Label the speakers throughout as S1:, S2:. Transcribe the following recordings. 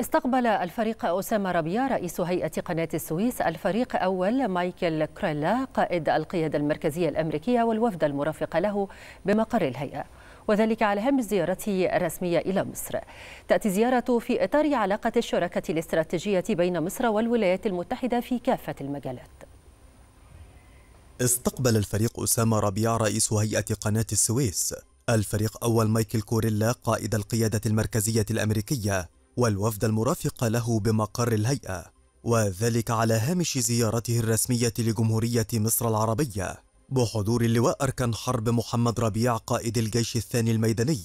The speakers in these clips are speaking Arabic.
S1: استقبل الفريق أسامة ربيع رئيس هيئة قناة السويس الفريق أول مايكل كريلا قائد القيادة المركزية الأمريكية والوفد المرافق له بمقر الهيئة وذلك على هم زيارته الرسمية إلى مصر تأتي زيارة في إطار علاقة الشراكة الاستراتيجية بين مصر والولايات المتحدة في كافة المجالات
S2: استقبل الفريق أسامة ربيع رئيس هيئة قناة السويس الفريق أول مايكل كوريلا قائد القيادة المركزية الأمريكية والوفد المرافق له بمقر الهيئة وذلك على هامش زيارته الرسمية لجمهورية مصر العربية بحضور اللواء أركان حرب محمد ربيع قائد الجيش الثاني الميداني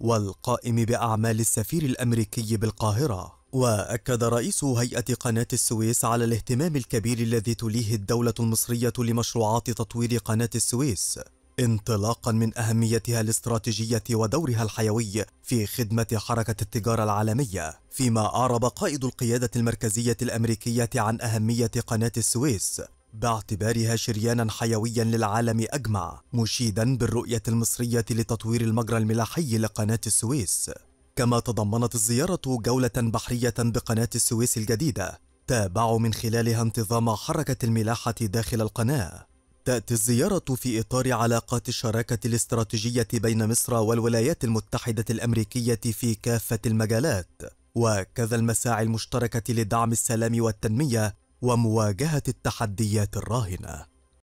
S2: والقائم بأعمال السفير الأمريكي بالقاهرة وأكد رئيس هيئة قناة السويس على الاهتمام الكبير الذي تليه الدولة المصرية لمشروعات تطوير قناة السويس انطلاقا من اهميتها الاستراتيجيه ودورها الحيوي في خدمه حركه التجاره العالميه فيما اعرب قائد القياده المركزيه الامريكيه عن اهميه قناه السويس باعتبارها شريانا حيويا للعالم اجمع مشيدا بالرؤيه المصريه لتطوير المجرى الملاحي لقناه السويس كما تضمنت الزياره جوله بحريه بقناه السويس الجديده تابعوا من خلالها انتظام حركه الملاحه داخل القناه تأتي الزيارة في إطار علاقات الشراكة الاستراتيجية بين مصر والولايات المتحدة الأمريكية في كافة المجالات وكذا المساعي المشتركة لدعم السلام والتنمية ومواجهة التحديات الراهنة